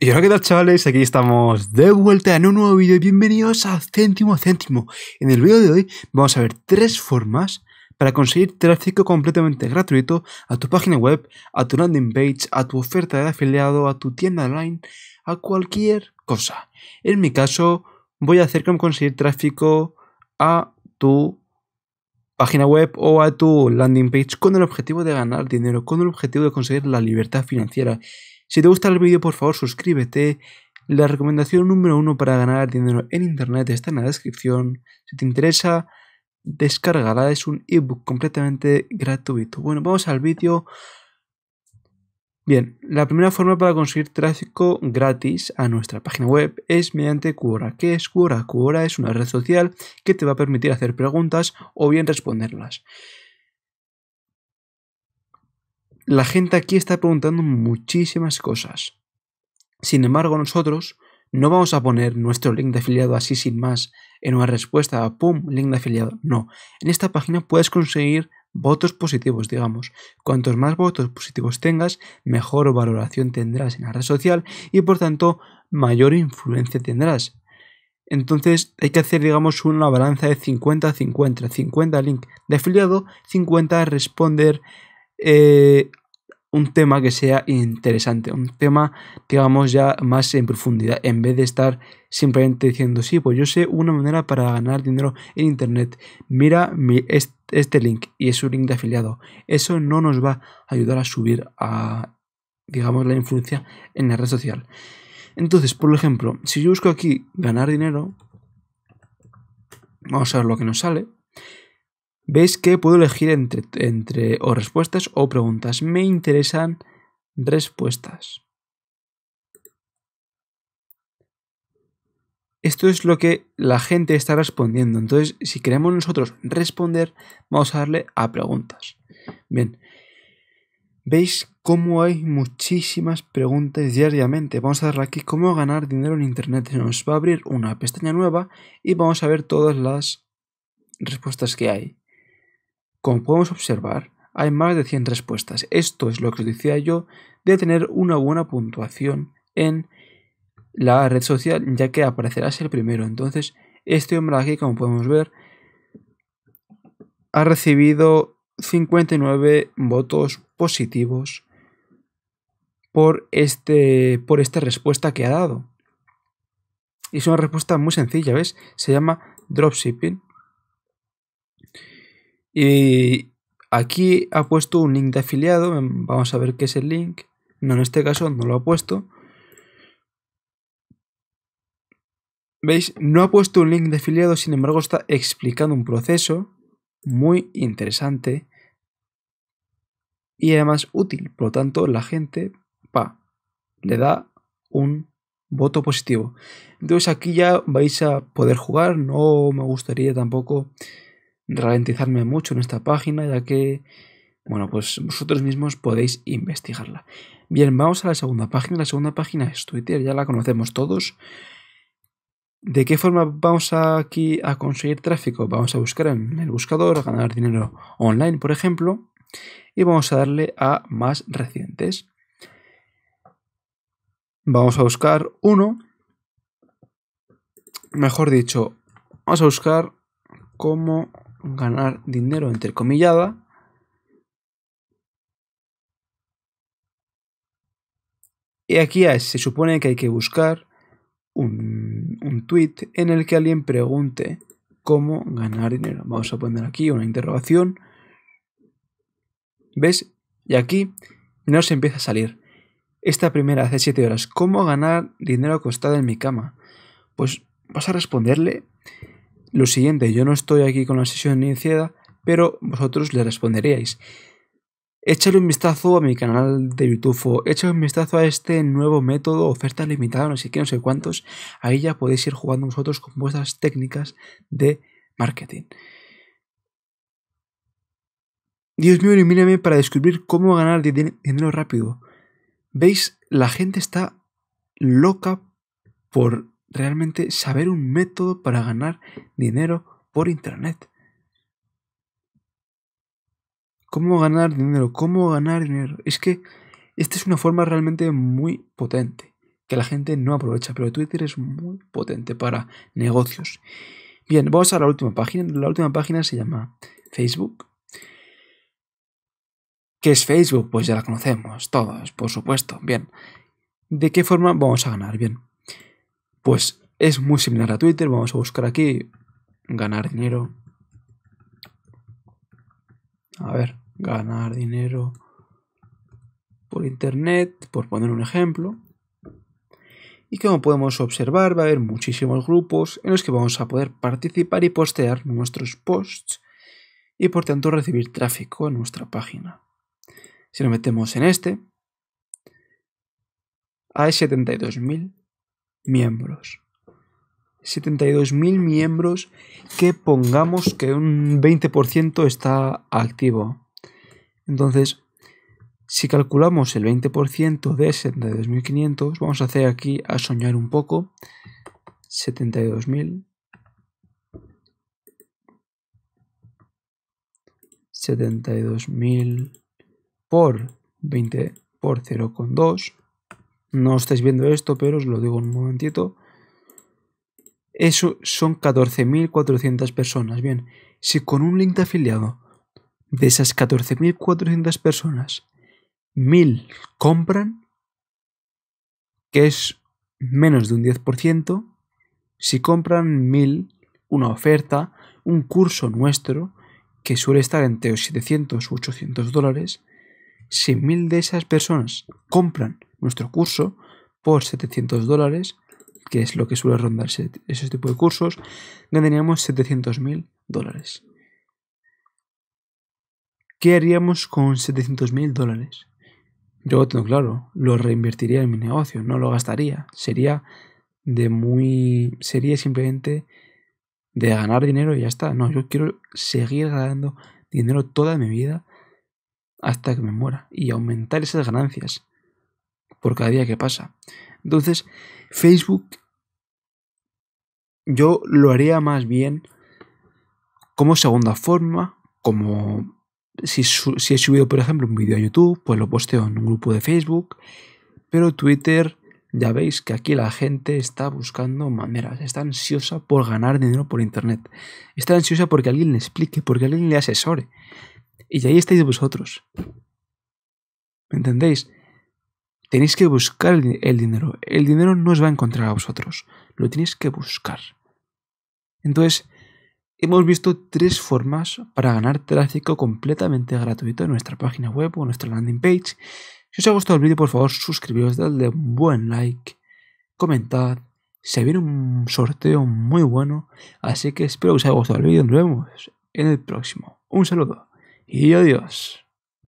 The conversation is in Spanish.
Y hola, ¿qué tal chavales? Aquí estamos de vuelta en un nuevo vídeo. Bienvenidos a Céntimo a Céntimo. En el vídeo de hoy vamos a ver tres formas para conseguir tráfico completamente gratuito a tu página web, a tu landing page, a tu oferta de afiliado, a tu tienda online, a cualquier cosa. En mi caso, voy a hacer cómo conseguir tráfico a tu página web o a tu landing page con el objetivo de ganar dinero, con el objetivo de conseguir la libertad financiera. Si te gusta el vídeo, por favor, suscríbete. La recomendación número uno para ganar dinero en Internet está en la descripción. Si te interesa, descargará. Es un ebook completamente gratuito. Bueno, vamos al vídeo. Bien, la primera forma para conseguir tráfico gratis a nuestra página web es mediante Quora. ¿Qué es Quora? Quora es una red social que te va a permitir hacer preguntas o bien responderlas. La gente aquí está preguntando muchísimas cosas. Sin embargo, nosotros no vamos a poner nuestro link de afiliado así sin más en una respuesta a pum, link de afiliado. No. En esta página puedes conseguir votos positivos, digamos. Cuantos más votos positivos tengas, mejor valoración tendrás en la red social y por tanto mayor influencia tendrás. Entonces hay que hacer, digamos, una balanza de 50-50. 50 link de afiliado, 50 responder eh, un tema que sea interesante, un tema, digamos, ya más en profundidad, en vez de estar simplemente diciendo, sí, pues yo sé una manera para ganar dinero en Internet, mira este, link y es un link de afiliado. Eso no nos va a ayudar a subir a, digamos, la influencia en la red social. Entonces, por ejemplo, si yo busco aquí ganar dinero, vamos a ver lo que nos sale. Veis que puedo elegir entre, o respuestas o preguntas. Me interesan respuestas. Esto es lo que la gente está respondiendo. Entonces, si queremos nosotros responder, vamos a darle a preguntas. Bien, veis cómo hay muchísimas preguntas diariamente. Vamos a darle aquí cómo ganar dinero en Internet. Se Nos va a abrir una pestaña nueva y vamos a ver todas las respuestas que hay. Como podemos observar, hay más de 100 respuestas. Esto es lo que os decía yo de tener una buena puntuación en la red social, ya que aparecerás el primero. Entonces, este hombre aquí, como podemos ver, ha recibido 59 votos positivos por, este, por esta respuesta que ha dado. Y es una respuesta muy sencilla, ¿ves? Se llama dropshipping. Y aquí ha puesto un link de afiliado. Em, vamos a ver qué es el link. No, en este caso no lo ha puesto. ¿Veis? No ha puesto un link de afiliado, sin embargo está explicando un proceso muy interesante y además útil. Por lo tanto, la gente pa, le da un voto positivo. Entonces aquí ya vais a poder jugar. No me gustaría tampoco ralentizarme mucho en esta página, ya que, bueno, pues vosotros mismos podéis investigarla. Bien, vamos a la segunda página. La segunda página es Twitter, ya la conocemos todos. ¿De qué forma vamos aquí a conseguir tráfico? Vamos a buscar en el buscador, a ganar dinero online, por ejemplo, y vamos a darle a más recientes. Vamos a buscar uno, mejor dicho, vamos a buscar cómo ganar dinero entre entrecomillada Y aquí se supone que hay que buscar un, un, tweet en el que alguien pregunte cómo ganar dinero. Vamos a poner aquí una interrogación. ¿Ves? Y aquí no se empieza a salir. Esta primera hace 7 horas. ¿Cómo ganar dinero acostado en mi cama? Pues vas a responderle lo siguiente, yo no estoy aquí con la sesión iniciada, pero vosotros le responderíais. Échale un vistazo a mi canal de YouTube o échale un vistazo a este nuevo método, oferta limitada, no sé qué, no sé cuántos. Ahí ya podéis ir jugando vosotros con vuestras técnicas de marketing. Dios mío, elimíname para descubrir cómo ganar dinero rápido. ¿Veis? La gente está loca por realmente saber un método para ganar dinero por Internet. ¿Cómo ganar dinero? ¿Cómo ganar dinero? Es que esta es una forma realmente muy potente, que la gente no aprovecha, pero Twitter es muy potente para negocios. Bien, vamos a la última página. La última página se llama Facebook. ¿Qué es Facebook? Pues ya la conocemos todos, por supuesto. Bien, ¿de qué forma vamos a ganar? Bien, pues es muy similar a Twitter. Vamos a buscar aquí ganar dinero. A ver, ganar dinero por internet, por poner un ejemplo. Y como podemos observar, va a haber muchísimos grupos en los que vamos a poder participar y postear nuestros posts y por tanto recibir tráfico en nuestra página. Si nos metemos en este, hay 72.000 miembros. 72.000 miembros que pongamos que un 20% está activo. Entonces, si calculamos el 20% de 72.500, vamos a hacer aquí a soñar un poco. 72.000. 72.000 por 20 por 0,2 no estáis viendo esto, pero os lo digo en un momentito. Eso son 14.400 personas. Bien, si con un link de afiliado de esas 14.400 personas, 1.000 compran, que es menos de un 10%, si compran 1.000, una oferta, un curso nuestro, que suele estar entre 700 u 800 dólares, si 1.000 de esas personas compran nuestro curso por 700 dólares, que es lo que suele rondarse ese tipo de cursos, ganaríamos mil dólares. ¿Qué haríamos con mil dólares? Yo tengo claro, lo reinvertiría en mi negocio, no lo gastaría. Sería de muy. Sería simplemente de ganar dinero y ya está. No, yo quiero seguir ganando dinero toda mi vida hasta que me muera y aumentar esas ganancias por cada día que pasa. Entonces, Facebook yo lo haría más bien como segunda forma, como si, he subido, por ejemplo, un vídeo a YouTube, pues lo posteo en un grupo de Facebook, pero Twitter, ya veis que aquí la gente está buscando maneras, está ansiosa por ganar dinero por Internet, está ansiosa porque alguien le explique, porque alguien le asesore. Y ahí estáis vosotros. ¿Me entendéis? Tenéis que buscar el, dinero. El dinero no os va a encontrar a vosotros. Lo tenéis que buscar. Entonces, hemos visto tres formas para ganar tráfico completamente gratuito en nuestra página web o en nuestra landing page. Si os ha gustado el vídeo, por favor, suscribiros, dadle un buen like, comentad. Se viene un sorteo muy bueno, así que espero que os haya gustado el vídeo. Nos vemos en el próximo. Un saludo y adiós.